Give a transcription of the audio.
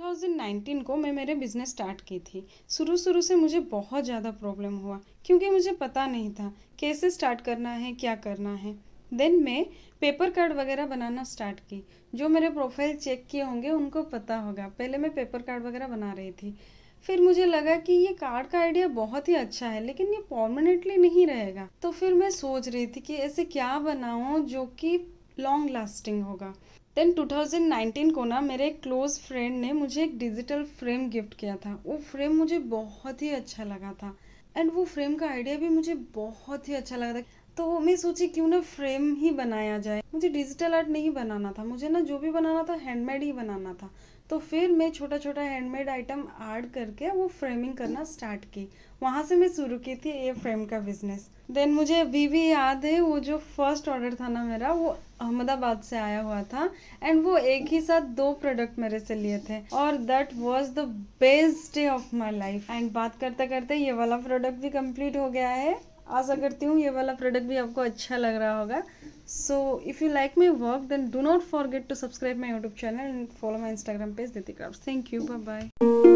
2019 को मैं मेरे बिज़नेस स्टार्ट की थी शुरू शुरू से मुझे बहुत ज़्यादा प्रॉब्लम हुआ क्योंकि मुझे पता नहीं था कैसे स्टार्ट करना है क्या करना है देन मैं पेपर कार्ड वगैरह बनाना स्टार्ट की जो मेरे प्रोफाइल चेक किए होंगे उनको पता होगा पहले मैं पेपर कार्ड वगैरह बना रही थी फिर मुझे लगा कि ये कार्ड का आइडिया बहुत ही अच्छा है लेकिन ये परमानेंटली नहीं रहेगा तो फिर मैं सोच रही थी कि ऐसे क्या बनाऊँ जो कि लॉन्ग लास्टिंग होगा देन 2019 को ना मेरे एक क्लोज़ फ्रेंड ने मुझे एक डिजिटल फ्रेम गिफ्ट किया था वो फ्रेम मुझे बहुत ही अच्छा लगा था एंड वो फ्रेम का आइडिया भी मुझे बहुत ही अच्छा लगा था तो मैं सोची क्यों ना फ्रेम ही बनाया जाए मुझे डिजिटल आर्ट नहीं बनाना था मुझे ना जो भी बनाना था हैंडमेड ही बनाना था तो फिर मैं छोटा छोटा हैंडमेड आइटम ऐड करके वो फ्रेमिंग करना स्टार्ट की वहाँ से मैं शुरू की थी ये फ्रेम का बिजनेस देन मुझे अभी भी याद है वो जो फर्स्ट ऑर्डर था ना मेरा वो अहमदाबाद से आया हुआ था एंड वो एक ही साथ दो प्रोडक्ट मेरे से लिए थे और that was the best day of my life and बात करते करते ये वाला प्रोडक्ट भी कंप्लीट हो गया है आशा करती हूँ ये वाला प्रोडक्ट भी आपको अच्छा लग रहा होगा so if you like my work then do not forget to subscribe my YouTube channel and follow my Instagram page देती थैंक यू बाय बाय